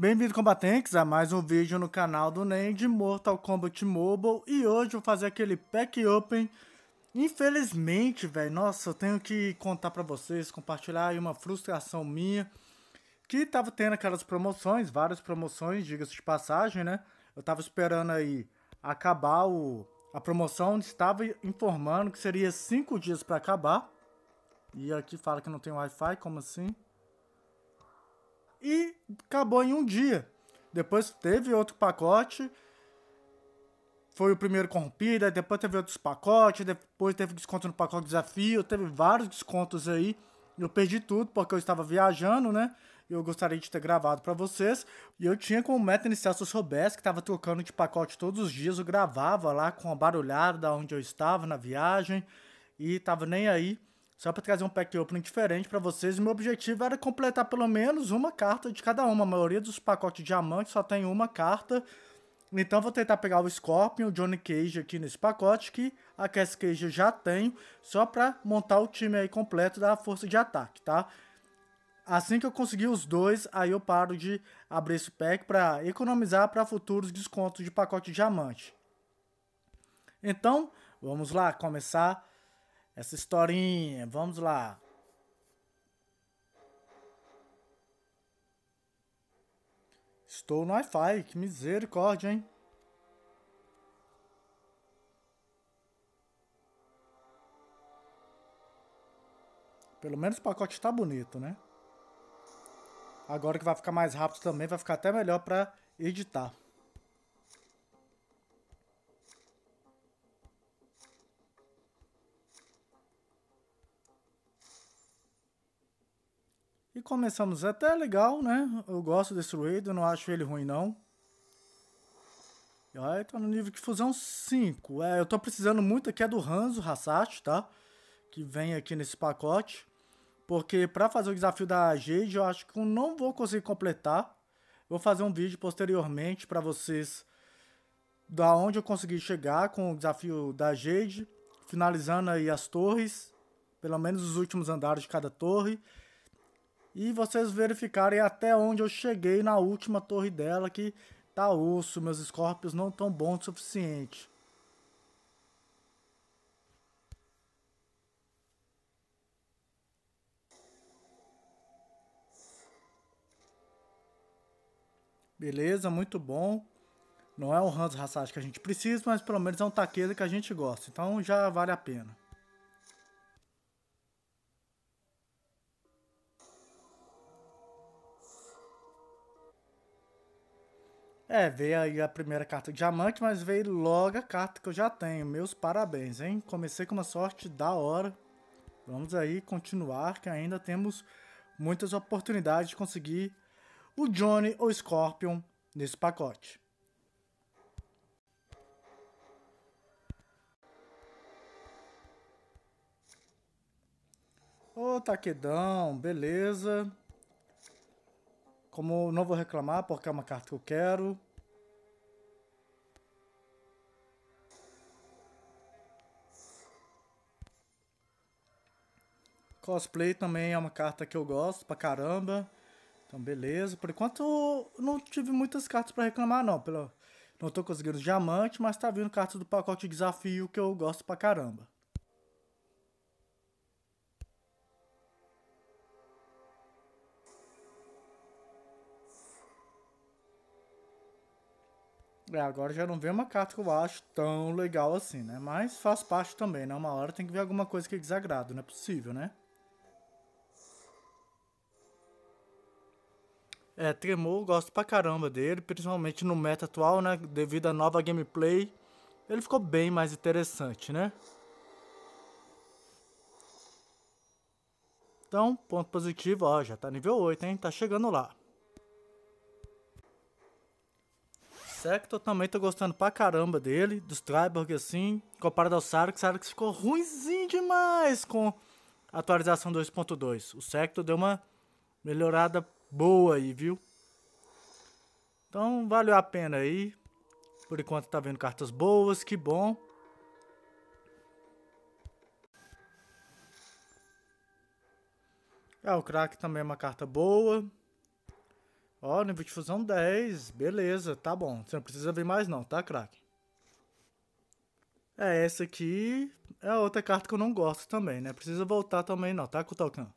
Bem-vindo, combatentes, a mais um vídeo no canal do NEM de Mortal Kombat Mobile e hoje eu vou fazer aquele Pack Open. Infelizmente, velho, nossa, eu tenho que contar pra vocês, compartilhar aí uma frustração minha que tava tendo aquelas promoções, várias promoções, diga-se de passagem, né? Eu tava esperando aí acabar o, a promoção, estava informando que seria 5 dias pra acabar e aqui fala que não tem Wi-Fi, como assim? e acabou em um dia. Depois teve outro pacote, foi o primeiro corrompida, depois teve outros pacotes, depois teve desconto no pacote desafio, teve vários descontos aí. Eu perdi tudo porque eu estava viajando, né? Eu gostaria de ter gravado para vocês. E eu tinha como meta inicial, se eu soubesse que estava trocando de pacote todos os dias, eu gravava lá com a barulhada onde eu estava na viagem e tava nem aí só para trazer um pack opening diferente para vocês. E meu objetivo era completar pelo menos uma carta de cada uma. A maioria dos pacotes de diamante só tem uma carta. Então vou tentar pegar o Scorpion, o Johnny Cage aqui nesse pacote, que a Cass Cage eu já tenho, só para montar o time aí completo da força de ataque, tá? Assim que eu conseguir os dois, aí eu paro de abrir esse pack para economizar para futuros descontos de pacote de diamante. Então, vamos lá começar essa historinha, vamos lá. Estou no Wi-Fi, que misericórdia, hein? Pelo menos o pacote está bonito, né? Agora que vai ficar mais rápido também, vai ficar até melhor para editar. começamos é até legal, né? Eu gosto desse Raider, não acho ele ruim não. E aí tá no nível de fusão 5. É, eu tô precisando muito aqui é do Hanzo Hasashi, tá? Que vem aqui nesse pacote. Porque pra fazer o desafio da Jade, eu acho que eu não vou conseguir completar. Vou fazer um vídeo posteriormente pra vocês da onde eu consegui chegar com o desafio da Jade. Finalizando aí as torres, pelo menos os últimos andares de cada torre e vocês verificarem até onde eu cheguei na última torre dela que tá osso, meus escorpios não tão bons o suficiente. Beleza, muito bom. Não é um Hans Rassage que a gente precisa, mas pelo menos é um taqueiro que a gente gosta. Então já vale a pena. É, veio aí a primeira carta diamante, mas veio logo a carta que eu já tenho. Meus parabéns, hein? Comecei com uma sorte da hora. Vamos aí continuar, que ainda temos muitas oportunidades de conseguir o Johnny ou Scorpion nesse pacote. Ô, Taquedão, beleza. Como não vou reclamar, porque é uma carta que eu quero. Cosplay também é uma carta que eu gosto pra caramba. Então, beleza. Por enquanto, não tive muitas cartas para reclamar, não. Pelo... Não tô conseguindo diamante, mas tá vindo cartas do pacote de desafio que eu gosto pra caramba. É, agora já não vem uma carta que eu acho tão legal assim, né? Mas faz parte também, né? Uma hora tem que ver alguma coisa que desagrada, não é possível, né? É, Tremor, gosto pra caramba dele, principalmente no meta atual, né? Devido à nova gameplay, ele ficou bem mais interessante, né? Então, ponto positivo, ó, já tá nível 8, hein? Tá chegando lá. Sector também tô gostando pra caramba dele, dos Triborg assim, comparado ao o Sarx ficou ruimzinho demais com a atualização 2.2. O Sector deu uma melhorada boa aí, viu? Então valeu a pena aí. Por enquanto tá vendo cartas boas, que bom. É, o crack também é uma carta boa. Ó, nível de fusão 10. Beleza, tá bom. Você não precisa ver mais não, tá, crack? É, essa aqui é outra carta que eu não gosto também, né? Precisa voltar também não, tá, Kutalkan?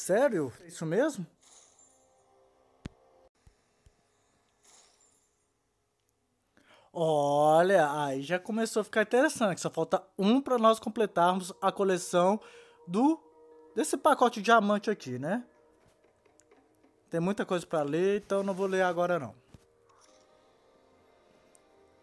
Sério? Isso mesmo? Olha, aí já começou a ficar interessante. Só falta um para nós completarmos a coleção do desse pacote de diamante aqui, né? Tem muita coisa para ler, então não vou ler agora não.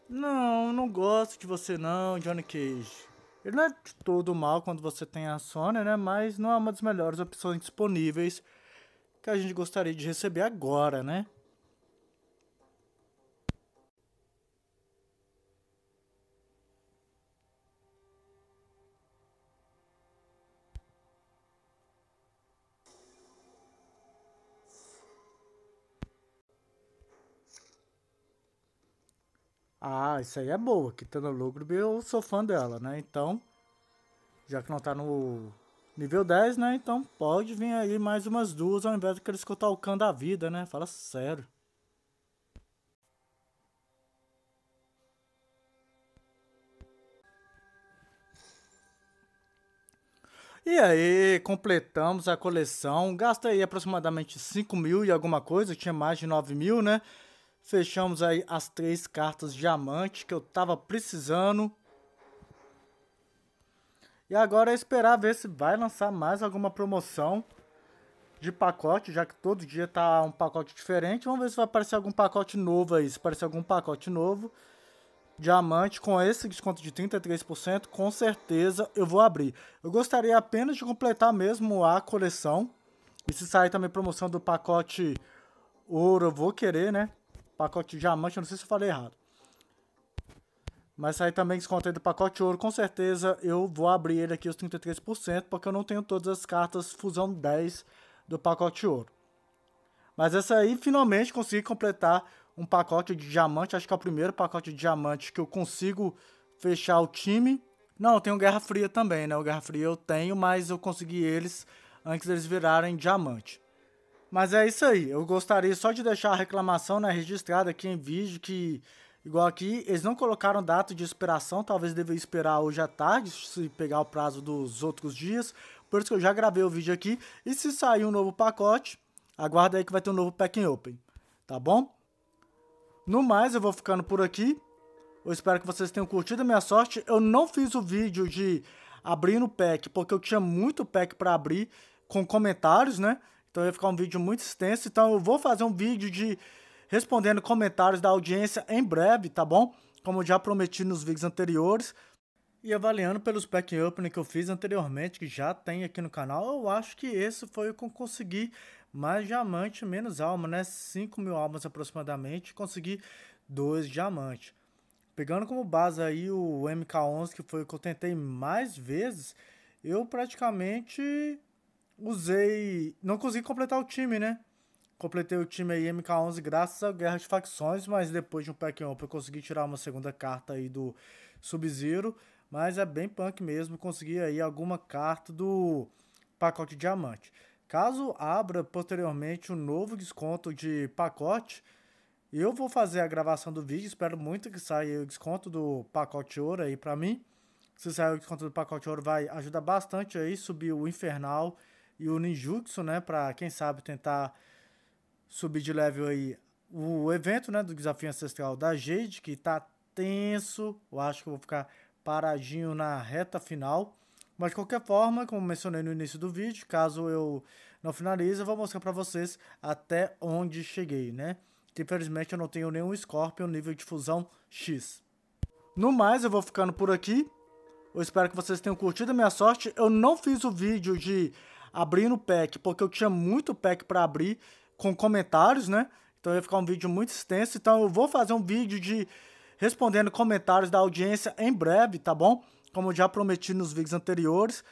Não, não gosto de você não, Johnny Cage. Ele não é de todo mal quando você tem a Sony, né? Mas não é uma das melhores opções disponíveis que a gente gostaria de receber agora, né? Ah, isso aí é boa. Kitana Lugrub, eu sou fã dela, né? Então, já que não tá no nível 10, né? Então pode vir aí mais umas duas ao invés de querer escutar o can da vida, né? Fala sério. E aí, completamos a coleção. Gasta aí aproximadamente 5 mil e alguma coisa, tinha mais de 9 mil, né? Fechamos aí as três cartas diamante que eu tava precisando. E agora é esperar ver se vai lançar mais alguma promoção de pacote, já que todo dia tá um pacote diferente. Vamos ver se vai aparecer algum pacote novo aí. Se aparecer algum pacote novo, diamante com esse desconto de 33%, com certeza eu vou abrir. Eu gostaria apenas de completar mesmo a coleção. E se sair também promoção do pacote ouro, eu vou querer, né? Pacote diamante, eu não sei se eu falei errado. Mas aí também descontei do pacote ouro, com certeza eu vou abrir ele aqui os 33%, porque eu não tenho todas as cartas fusão 10 do pacote ouro. Mas essa aí, finalmente, consegui completar um pacote de diamante, acho que é o primeiro pacote de diamante que eu consigo fechar o time. Não, eu tenho Guerra Fria também, né? O Guerra Fria eu tenho, mas eu consegui eles antes deles virarem diamante. Mas é isso aí. Eu gostaria só de deixar a reclamação né, registrada aqui em vídeo que, igual aqui, eles não colocaram data de expiração. Talvez deva esperar hoje à tarde, se pegar o prazo dos outros dias. Por isso que eu já gravei o vídeo aqui. E se sair um novo pacote, aguarda aí que vai ter um novo Packing Open. Tá bom? No mais, eu vou ficando por aqui. Eu espero que vocês tenham curtido a minha sorte. Eu não fiz o vídeo de abrindo o pack, porque eu tinha muito pack para abrir com comentários, né? Então ia ficar um vídeo muito extenso. Então eu vou fazer um vídeo de respondendo comentários da audiência em breve, tá bom? Como já prometi nos vídeos anteriores. E avaliando pelos pack opening que eu fiz anteriormente, que já tem aqui no canal, eu acho que esse foi o que eu consegui mais diamante menos alma, né? 5 mil almas aproximadamente, consegui dois diamantes. Pegando como base aí o MK11, que foi o que eu tentei mais vezes, eu praticamente usei. Não consegui completar o time, né? Completei o time aí MK11 graças à Guerra de Facções, mas depois de um pack up eu consegui tirar uma segunda carta aí do Sub-Zero. Mas é bem punk mesmo, consegui aí alguma carta do pacote diamante. Caso abra posteriormente um novo desconto de pacote, eu vou fazer a gravação do vídeo, espero muito que saia o desconto do pacote ouro aí pra mim. Se sair o desconto do pacote ouro vai ajudar bastante aí, subir o infernal e o ninjutsu, né, para quem sabe tentar subir de level aí o evento, né, do desafio ancestral da Jade, que tá tenso. Eu acho que eu vou ficar paradinho na reta final. Mas de qualquer forma, como mencionei no início do vídeo, caso eu não finalize, eu vou mostrar para vocês até onde cheguei, né? Que infelizmente eu não tenho nenhum Scorpion nível de fusão X. No mais, eu vou ficando por aqui. Eu espero que vocês tenham curtido a minha sorte. Eu não fiz o vídeo de abrindo pack, porque eu tinha muito pack para abrir com comentários, né? Então ia ficar um vídeo muito extenso. Então eu vou fazer um vídeo de respondendo comentários da audiência em breve, tá bom? Como eu já prometi nos vídeos anteriores.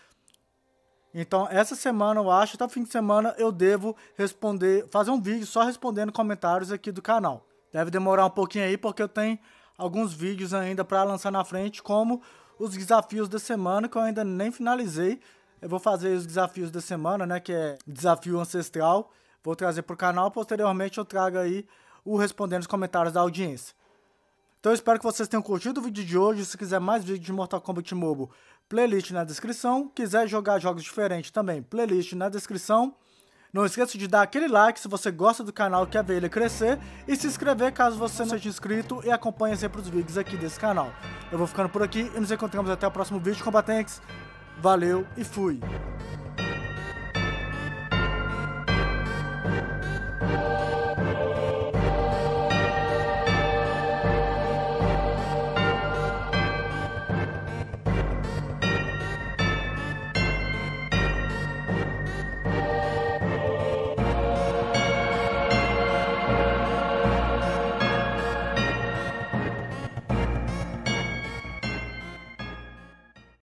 Então, essa semana, eu acho, até o fim de semana, eu devo responder, fazer um vídeo só respondendo comentários aqui do canal. Deve demorar um pouquinho aí, porque eu tenho alguns vídeos ainda para lançar na frente, como os desafios da semana, que eu ainda nem finalizei. Eu vou fazer os desafios da semana, né? Que é desafio ancestral. Vou trazer para o canal. Posteriormente eu trago aí o respondendo os comentários da audiência. Então eu espero que vocês tenham curtido o vídeo de hoje. Se quiser mais vídeos de Mortal Kombat Mobile, playlist na descrição. Quiser jogar jogos diferentes também, playlist na descrição. Não esqueça de dar aquele like se você gosta do canal e quer ver ele crescer. E se inscrever caso você não seja inscrito e acompanhe sempre os vídeos aqui desse canal. Eu vou ficando por aqui e nos encontramos até o próximo vídeo, combatentes valeu e fui!